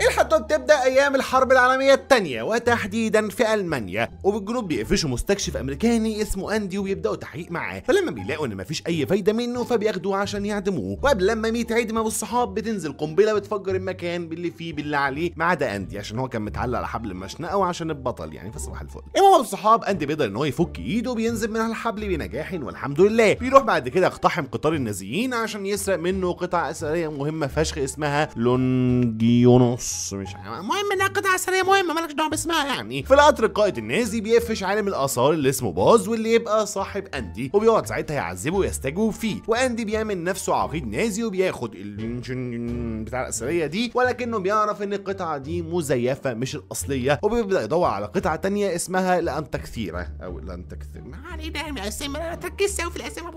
إيه الحدود تبدا ايام الحرب العالميه الثانيه وتحديدا في المانيا وبالجنوب بيقفشوا مستكشف امريكاني اسمه اندي وبيبداوا تحقيق معاه فلما بيلاقوا ان مفيش اي فايده منه فبياخدوه عشان يعدموه وقبل لما عيد ما والصحاب بتنزل قنبله بتفجر المكان باللي فيه باللي عليه ما عدا اندي عشان هو كان متعلق على حبل المشنقه وعشان البطل يعني فصباح الفل المهم الصحاب اندي بيقدر ان هو يفك ايده وبينزل من الحبل بنجاح والحمد لله بيروح بعد كده يقتحم قطار النازيين عشان يسرق منه قطع اثريه مهمه فشخ اسمها لونجيونوس بص مش المهم انها قطعه اثريه مهمه مالكش دعوه باسمها يعني في القطر القائد النازي بيقفش عالم الاثار اللي اسمه باز واللي يبقى صاحب اندي وبيقعد ساعتها يعذبه ويستجوب فيه واندي بيعمل نفسه عقيد نازي وبياخد بتاع الاثريه دي ولكنه بيعرف ان القطعه دي مزيفه مش الاصليه وبيبدا يدور على قطعه تانية اسمها الانتكثيره او الانتكثيره ما علينا من الاسامي انا قوي في الاسامي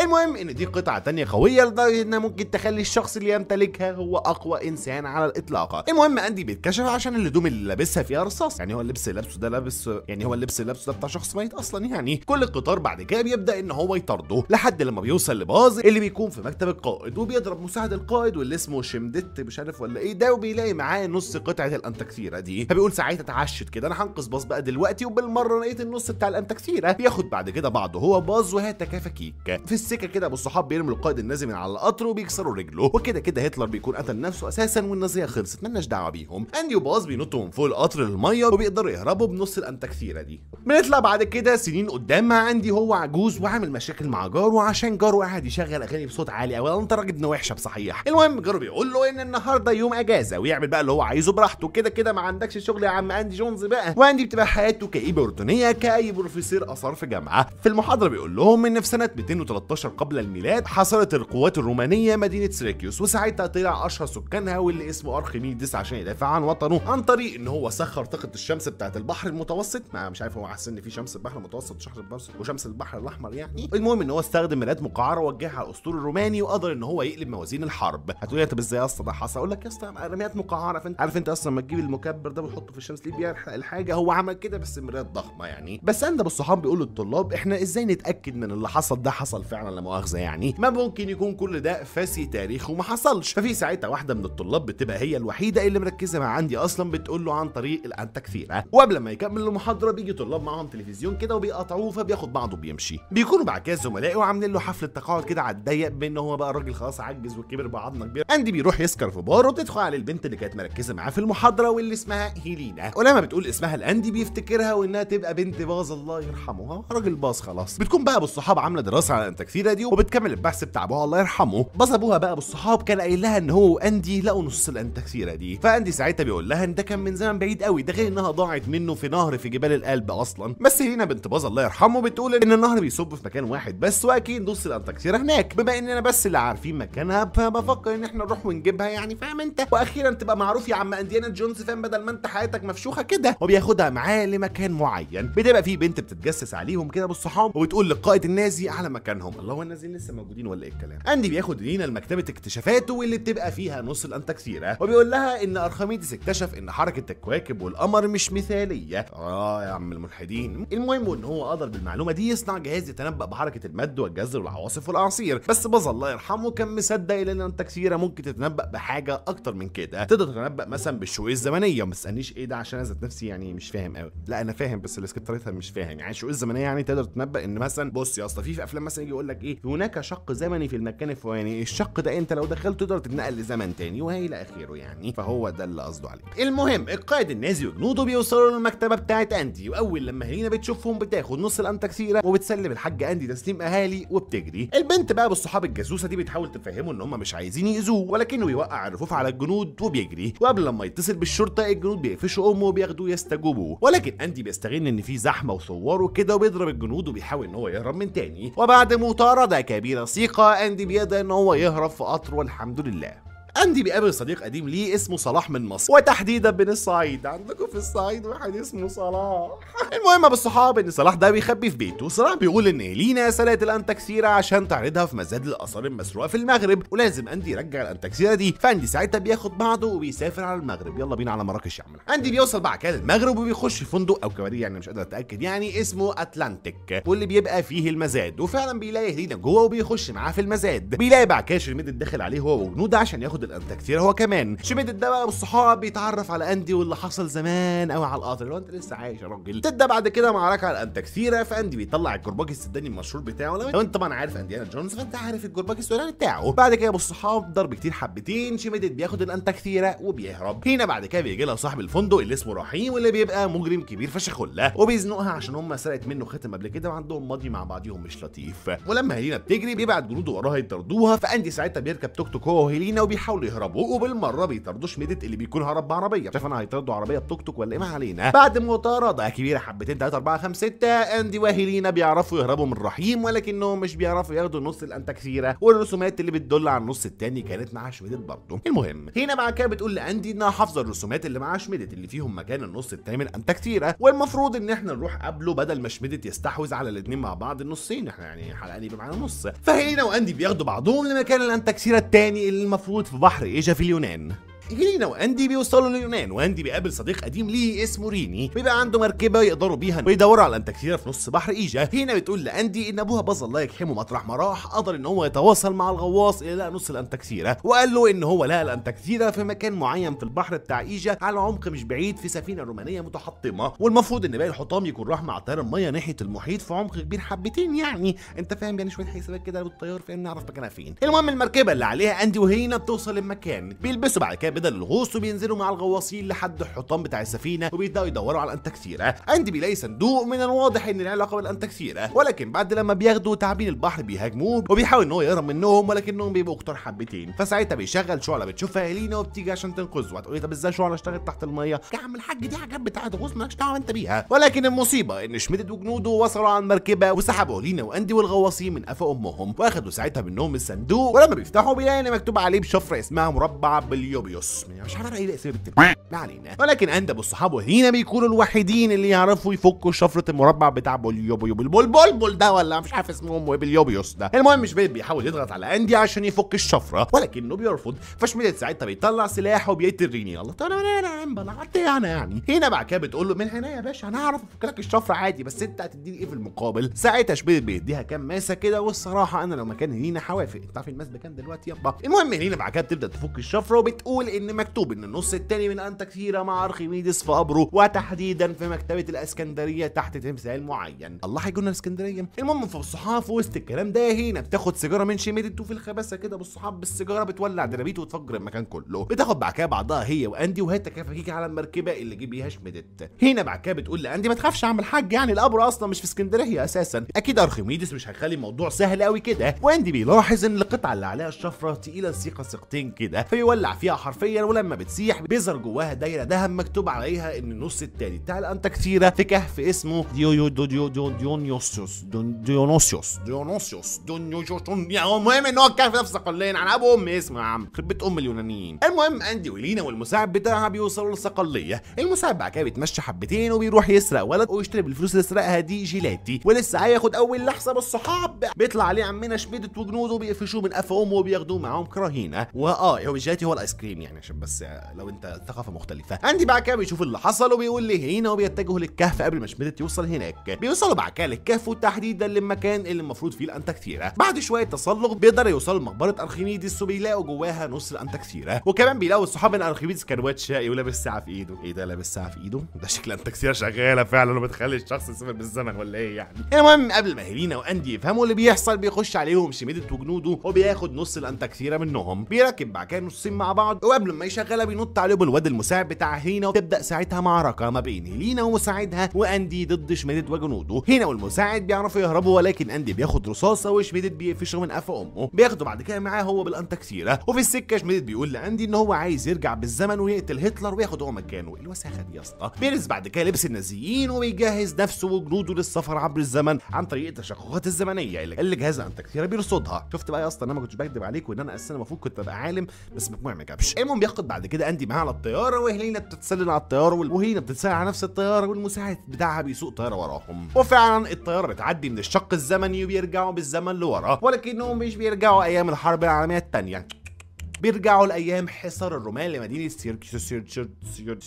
المهم ان دي قطعه تانية قويه لدرجه انها ممكن تخلي الشخص اللي يمتلكها هو اقوى انسان على الاطلاق المهم اندي بيتكشف عشان الهدوم اللي لابسها فيها رصاص يعني هو اللبس اللي لابسه ده لابس يعني هو اللبس اللي لابسه ده بتاع شخص ميت اصلا يعني كل القطار بعد كده بيبدا ان هو يطارده لحد لما بيوصل لباز اللي بيكون في مكتب القائد وبيضرب مساعد القائد واللي اسمه شمدت مش عارف ولا ايه ده وبيلاقي معاه نص قطعه الانتكتيره دي فبيقول ساعتها اتعشت كده انا هنقذ باز بقى دلوقتي وبالمره لقيت النص بتاع الانتكتيره بياخد بعد كده بعضه هو باز وهات تكافكيك في السكه كده ابو الصحاب بيرموا القائد النازي من على القطر وبيكسروا رجله وكده كده هتلر بيكون قتل نفسه اساسا والنازيه خلصت مالناش مالناش دعوه بيهم اندي وباز بينطوا من فوق القطر للميه وبيقدروا يهربوا بنص الانتكثيره دي بنطلع بعد كده سنين قدام مع اندي هو عجوز وعامل مشاكل مع جاره عشان جاره قاعد يشغل اغاني بصوت عالي قوي انت راجل ابن وحشه بصحيح المهم جاره بيقول له ان النهارده يوم اجازه ويعمل بقى اللي هو عايزه براحته كده كده ما عندكش شغل يا عم اندي جونز بقى واندي بتبقى حياته كئيبه اردنيه كاي بروفيسور اثار في جامعه في المحاضره بيقول لهم ان في سنه 213 قبل الميلاد حصلت القوات الرومانيه مدينه سيريكيوس وساعتها طلع اشهر سكانها واللي اسمه ارخميدس عشان يدافع عن وطنه عن طريق ان هو سخر طاقه الشمس بتاعه البحر المتوسط ما مش عارف هو حاسس ان في شمس البحر المتوسط وشمس البحر وشمس البحر الاحمر يعني المهم ان هو استخدم مرايات مقعره وجهها على الاسطول الروماني وقدر ان هو يقلب موازين الحرب هتقول لي انت ازاي يا اسطى ده حصل اقول لك يا اسطى مرايات مقعره فانت عارف انت اصلا لما تجيب المكبر ده وتحطه في الشمس ليه بيحرق الحاجه هو عمل كده بس باستمرارات ضخمه يعني بس اندب الصحاب بيقول للطلاب احنا ازاي نتاكد من اللي حصل ده حصل فعلا لا مؤاخذه يعني ما ممكن يكون كل ده فاسي تاريخ وما حصلش ففي ساعتها واحده من الطلاب بتبقى هي الوحيده الوحيده إيه اللي مركزه مع عندي اصلا بتقول له عن طريق عن وقبل ما يكمل المحاضره بيجي طلاب معاهم تلفزيون كده وبيقطعوه فبياخد بعضه وبيمشي بيكونوا بعد كده زملائه وعاملين له حفله تقاعد كده على الضيق بان هو بقى الراجل خلاص عجز وكبر بعضنا كبير اندي بيروح يسكر في بار وتدخل على البنت اللي كانت مركزه معاه في المحاضره واللي اسمها هيلينا ولما بتقول اسمها الاندي بيفتكرها وانها تبقى بنت باظ الله يرحمها راجل باظ خلاص بتكون بقى بالصحاب عامله دراسه على التكفيره دي وبتكمل البحث بتاع ابوها الله يرحمه باظ ابوها بقى بالصحاب كان قايل لها ان هو واندي لقوا نص الانتكسيره دي دي فاندي ساعتها بيقول لها ان ده كان من زمن بعيد قوي ده غير انها ضاعت منه في نهر في جبال القلب اصلا بس هنا بنت باظ الله يرحمه بتقول ان النهر بيصب في مكان واحد بس واكيد نص الانتاكسيرا هناك بما اننا بس اللي عارفين مكانها فبفكر ان احنا نروح ونجيبها يعني فاهم انت واخيرا تبقى معروف يا عم انديانا جونز فاهم بدل ما انت حياتك مفشوخه كده وبياخدها معاه لمكان معين بتبقى في بنت بتتجسس عليهم كده بالصحاب وبتقول للقائد النازي على مكانهم الله هو النازيين لسه موجودين ولا ايه الكلام اندي بياخد لينا لمكتبه اكتشافاته واللي بتبقى فيها نص الانتاركتيرا وبيقول لها بقى ان ارخميدس اكتشف ان حركه الكواكب والقمر مش مثاليه اه يا عم الملحدين المهم ان هو قدر بالمعلومه دي يصنع جهاز يتنبأ بحركه المد والجزر والعواصف والاعاصير بس باظ الله يرحمه كان مصدق ان التكسيره ممكن تتنبأ بحاجه اكتر من كده تقدر تتنبأ مثلا بالشؤون الزمنيه ما تسالنيش ايه ده عشان انا ذات نفسي يعني مش فاهم قوي لا انا فاهم بس اللي مش فاهم يعني الشؤون الزمنيه يعني تقدر تتنبأ ان مثلا بص يا اسطى في افلام مثلا يجي يقول لك ايه هناك شق زمني في المكان الفلاني الشق ده انت لو دخلت تقدر تتنقل لزمن تاني وهي الى اخره يعني فهو ده اللي قصده عليه المهم القائد النازي وجنوده بيوصلوا للمكتبه بتاعه اندي واول لما هيلينا بتشوفهم بتاخد نص الانتكسيره وبتسلم الحاج اندي تسليم اهالي وبتجري البنت بقى بالصحاب الجاسوسه دي بتحاول تفهمه ان هم مش عايزين ياذوه ولكنه بيوقع الرفوف على الجنود وبيجري وقبل لما يتصل بالشرطه الجنود بيقفشوا امه وبياخدوه يستجوبوه ولكن اندي بيستغل ان في زحمه وثواره كده وبيضرب الجنود وبيحاول ان هو يهرب من تاني وبعد مطارده كبيره ثقه اندي بيقدر ان هو يهرب في قطر والحمد لله اندي بيقابل صديق قديم ليه اسمه صلاح من مصر وتحديدا من الصعيد عندكم في الصعيد واحد اسمه صلاح المهم بالصحاب ان صلاح ده بيخبي في بيته صلاح بيقول ان لينا سرقت الانتكسيره عشان تعرضها في مزاد الاثار المسروقه في المغرب ولازم اندي يرجع الانتكسيره دي فاندي ساعتها بياخد بعضه وبيسافر على المغرب يلا بينا على مراكش يا عم اندي بيوصل بعد كده المغرب وبيخش فندق او كباريه يعني مش قادر اتاكد يعني اسمه اتلانتيك واللي بيبقى فيه المزاد وفعلا بيلاقي لينا جوه وبيخش معاه في المزاد بيلاقي كده الميد داخل عليه هو وجنوده عشان ياخد بالانت كتير هو كمان شمدت ده بقى والصحاب بيتعرف على اندي واللي حصل زمان قوي على القطر اللي هو انت لسه عايش يا راجل تبدا بعد كده معركه على انت كثيره فاندي بيطلع الجرباج السداني المشهور بتاعه لو انت طبعا عارف انديانا جونز فانت عارف الجرباج السوداني بتاعه بعد كده بالصحاب ضرب كتير حبتين شمدت بياخد الانت كثيره وبيهرب هنا بعد كده بيجي لها صاحب الفندق اللي اسمه رحيم واللي بيبقى مجرم كبير فشخ كلها وبيزنقها عشان هم سرقت منه ختم قبل كده وعندهم ماضي مع بعضهم مش لطيف ولما هيلينا بتجري بيبعت جنوده وراها يطردوها فاندي ساعتها بيركب توك توك هو وهيلينا وبيحاول بيحاولوا يهربوا وبالمره بيطردوا شميدت اللي بيكون هرب بعربيه شايف انا هيطاردوا عربيه توك توك ولا ايه ما علينا بعد مطارده كبيره حبتين 3 4 5 6 اندي وهيلينا بيعرفوا يهربوا من رحيم ولكنهم مش بيعرفوا ياخدوا نص الانتا والرسومات اللي بتدل على النص الثاني كانت مع شميدت برضه المهم هنا بعد كده بتقول لاندي انها حافظه الرسومات اللي مع شميدت اللي فيهم مكان النص الثاني من انتا والمفروض ان احنا نروح قبله بدل ما شميدت يستحوذ على الاثنين مع بعض النصين احنا يعني حلقه دي معانا نص فهيلينا واندي بياخدوا بعضهم لمكان الانتا الثاني اللي المفروض في البحر إجا في اليونان إيلينا وأندي بيوصلوا لليونان وأندي بيقابل صديق قديم ليه اسمه ريني بيبقى عنده مركبة يقدروا بيها ويدوروا على أنتاكتيرا في نص بحر إيجا هنا بتقول لأندي إن أبوها باظ الله يكحمه مطرح ما راح قدر إن هو يتواصل مع الغواص اللي لقى نص الأنتاكتيرا وقال له إن هو لقى الأنتاكتيرا في مكان معين في البحر بتاع إيجا على عمق مش بعيد في سفينة رومانية متحطمة والمفروض إن باقي الحطام يكون راح مع تيار المية ناحية المحيط في عمق كبير حبتين يعني أنت فاهم يعني شوية حسابات كده بالطيار فين نعرف مكانها فين المهم المركبة اللي عليها أندي وهينا بتوصل المكان بيلبسوا بعد كده بدل الغوص وبينزلوا مع الغواصين لحد الحطام بتاع السفينه وبيبداوا يدوروا على الانتكثيره عندي بيلاقي صندوق من الواضح ان له علاقه بالانتكثيره ولكن بعد لما بياخدوا تعابين البحر بيهاجموه وبيحاول ان هو يهرب منهم ولكنهم بيبقوا كتار حبتين فساعتها بيشغل شعله بتشوفها هيلينا وبتيجي عشان تنقذه هتقولي طب ازاي شعله اشتغلت تحت الميه يا عم الحاج دي حاجات بتاعت غوص مالكش دعوه انت بيها ولكن المصيبه ان شمدت وجنوده وصلوا على المركبه وسحبوا هيلينا واندي والغواصين من قفا امهم واخدوا ساعتها منهم الصندوق ولما بيفتحوا بيلاقي ان مكتوب عليه بشفره اسمها مربع باليوبيوس خالص مش عارف ايه اسامي بنت ما علينا ولكن اندب الصحاب هنا بيكونوا الوحيدين اللي يعرفوا يفكوا شفره المربع بتاع بوليوبيو بالبلبل ده ولا مش عارف اسمهم باليوبيوس ده المهم مش بيت بيحاول يضغط على اندي عشان يفك الشفره ولكنه بيرفض فشميلت ساعتها بيطلع سلاحه وبيقتل ريني الله طب انا انا انا يعني هنا بعد كده بتقول له من هنا يا باشا انا هعرف افك لك الشفره عادي بس انت هتديني ايه في المقابل ساعتها شميلت بيديها كام ماسه كده والصراحه انا لو مكان هنا هوافق انت عارف الماس بكام دلوقتي يابا المهم هنا بعد كده بتبدا تفك الشفره وبتقول ان مكتوب ان النص الثاني من انتاكتيرا مع ارخميدس في قبره وتحديدا في مكتبه الاسكندريه تحت تمثال معين الله هيجونا الاسكندريه المهم الصحاف وسط الكلام ده هنا بتاخد سيجاره من شميدت وفي الخباثه كده بالصحاب بالسيجاره بتولع ديناميت وتفجر المكان كله بتاخد بعد كده بعضها هي واندي وهي تكافكيك على المركبه اللي جه بيها شميدت هنا بعد كده بتقول لاندي ما تخافش اعمل الحاج يعني القبر اصلا مش في اسكندريه اساسا اكيد ارخميدس مش هيخلي الموضوع سهل قوي كده واندي بيلاحظ ان القطعه اللي عليها الشفره تقيله ثقه كده فيولع فيها حرفيا حرفيا ولما بتسيح بيظهر جواها دايره دهب مكتوب عليها ان النص التاني بتاع الانتاكتيرا في كهف اسمه ديو ديو ديو ديو ديونيوسيوس ديونوسيوس ديونوسيوس ديونيوسيوس يعني المهم ان هو الكهف ده في صقلين انا ابو ام اسمه يا عم خربت ام اليونانيين المهم اندي ولينا والمساعد بتاعها بيوصلوا للصقليه المساعد بعد كده بيتمشى حبتين وبيروح يسرق ولد ويشتري بالفلوس اللي سرقها دي جيلاتي ولسه هياخد اول لحظه بالصحاب بيطلع عليه عمنا شميدت وجنوده بيقفشوه من قفا امه وبياخدوه معاهم كراهينه واه هو الجيلاتي هو الايس كريم يعني يعني عشان بس لو انت ثقافه مختلفه اندي بعد كده بيشوف اللي حصل وبيقول لي هنا وبيتجهوا للكهف قبل ما شميدت يوصل هناك بيوصلوا بعد كده للكهف وتحديدا للمكان اللي المفروض فيه كثيرة بعد شويه تسلق بيقدر يوصلوا لمقبره ارخميدس وبيلاقوا جواها نص كثيرة وكمان بيلاقوا الصحاب ان ارخميدس كان واد شقي ولابس ساعه في ايده ايه ده لابس ساعه في ايده ده شكل كثيرة شغاله فعلا وبتخلي الشخص يسافر بالزمن ولا ايه يعني المهم قبل ما هيلينا واندي يفهموا اللي بيحصل بيخش عليهم شميدت وجنوده وبياخد نص الانتاكتيرا منهم بيركب بعد كده نصين مع بعض الكلام لما يشغلها بينط عليهم الواد المساعد بتاع هينا وتبدا ساعتها معركه ما بين هيلينا ومساعدها واندي ضد شميدت وجنوده هينا والمساعد بيعرفوا يهربوا ولكن اندي بياخد رصاصه وشميدت بيقفشه من قفا امه بياخده بعد كده معاه هو بالانتكسيره وفي السكه شميدت بيقول لاندي ان هو عايز يرجع بالزمن ويقتل هتلر وياخد هو مكانه الوساخه دي يا اسطى بيلبس بعد كده لبس النازيين وبيجهز نفسه وجنوده للسفر عبر الزمن عن طريق التشققات الزمنيه اللي جهاز كثيره بيرصدها شفت بقى يا اسطى انا ما كنتش بكدب عليك وان انا اساسا المفروض كنت ابقى عالم بس ما جابش المهم المهم بياخد بعد كده اندي معاه على الطياره وهيلينا بتتسلل على الطياره وهينا بتتسلل على نفس الطياره والمساعد بتاعها بيسوق طياره وراهم وفعلا الطياره بتعدي من الشق الزمني وبيرجعوا بالزمن لورا ولكنهم مش بيرجعوا ايام الحرب العالميه الثانيه بيرجعوا لايام حصر الرومان لمدينه سيركيوس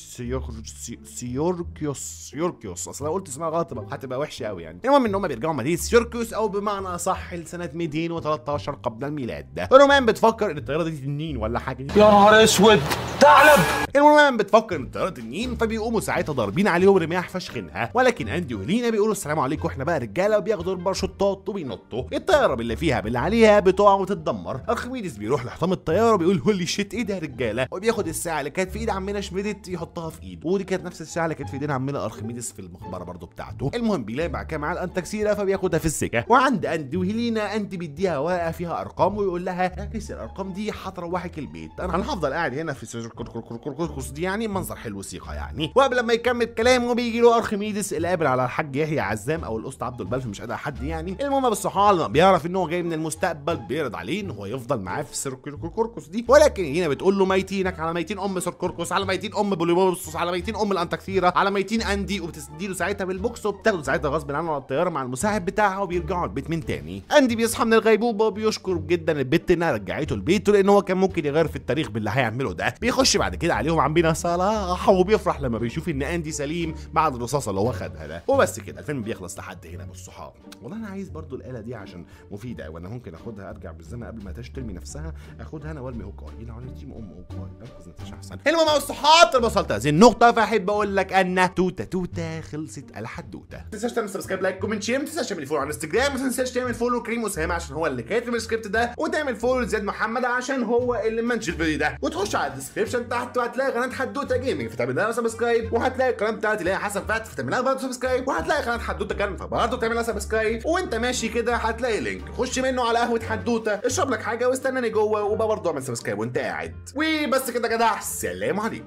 سيركيوس سيركيوس اصل لو قلت اسمها غلط هتبقى وحشه قوي يعني المهم ان هم بيرجعوا مدينه سيركيوس او بمعنى اصح لسنه 213 قبل الميلاد الرومان بتفكر ان الطياره دي تنين ولا حاجه يا نهار اسود ثعلب المهم بتفكر ان الطياره تنين فبيقوموا ساعتها ضاربين عليهم رماح فشخنها ولكن اندي ولينا بيقولوا السلام عليكم احنا بقى رجاله وبياخدوا الباراشوتات وبينطوا الطياره باللي فيها باللي عليها بتقع وتتدمر ارخميدس بيروح لحطام الطياره وبيقول هولي شيت ايه ده يا رجاله وبياخد الساعه اللي كانت في ايد عمنا شميدت يحطها في ايده ودي كانت نفس الساعه اللي كانت في ايدين عمنا ارخميدس في المقبره برضه بتاعته المهم بيلاقي بعد كده معاه الانتاكسيره فبياخدها في السكه وعند اندي وهيلينا اندي بيديها ورقه فيها ارقام ويقول لها اكسر الارقام دي هتروحك البيت انا هفضل قاعد هنا في كركس دي يعني منظر حلو وثيقة يعني وقبل ما يكمل كلامه بيجي له ارخميدس اللي قابل على الحاج يحيى عزام او الاسطى عبد البلف مش قادر حد يعني المهم بالصحالة بيعرف ان هو جاي من المستقبل بيرد عليه ان هو يفضل معاه في سير كركس دي ولكن هنا بتقول له ميتينك على ميتين ام سير كركس على ميتين ام بوليبوبسوس على ميتين ام الانتكثيره على ميتين اندي له ساعتها بالبوكس وبتاخده ساعتها غصب عنه على الطياره مع المساعد بتاعها وبيرجعوا البيت من تاني اندي بيصحى من الغيبوبه وبيشكر جدا البت انها رجعته لبيته لان هو كان ممكن يغير في التاريخ باللي هيعمله ده بيخش بيخش بعد كده عليهم بينا صلاح وبيفرح لما بيشوف ان اندي سليم بعد الرصاصه اللي هو خدها ده وبس كده الفيلم بيخلص لحد هنا بالصحاب والله انا عايز برضو الاله دي عشان مفيده وانا ممكن اخدها ارجع بالزمن قبل ما تاش ترمي نفسها اخدها انا والمي هوكاي يلعن تيم ام هوكاي انقذ نفسي احسن المهم يا الصحاب وصلت هذه النقطه فاحب اقول لك ان توتا توتا خلصت الحدوته ما تنساش تعمل سبسكرايب لايك كومنت شير ما تنساش تعمل فولو على انستجرام ما تنساش تعمل فولو كريم اسامه عشان هو اللي كاتب السكريبت ده وتعمل فولو لزياد محمد عشان هو اللي منشئ الفيديو ده وتخش على الديسكربشن الديسكربشن تحت وهتلاقي قناه حدوته جيمنج فتعمل لها سبسكرايب وهتلاقي القناه بتاعتي اللي هي حسن فات فتعمل لها برضه سبسكرايب وهتلاقي قناه حدوته كان فبرضه تعمل لها سبسكرايب وانت ماشي كده هتلاقي لينك خش منه على قهوه حدوته اشرب لك حاجه واستناني جوه وبرضه اعمل سبسكرايب وانت قاعد وبس كده يا جدع سلام عليكم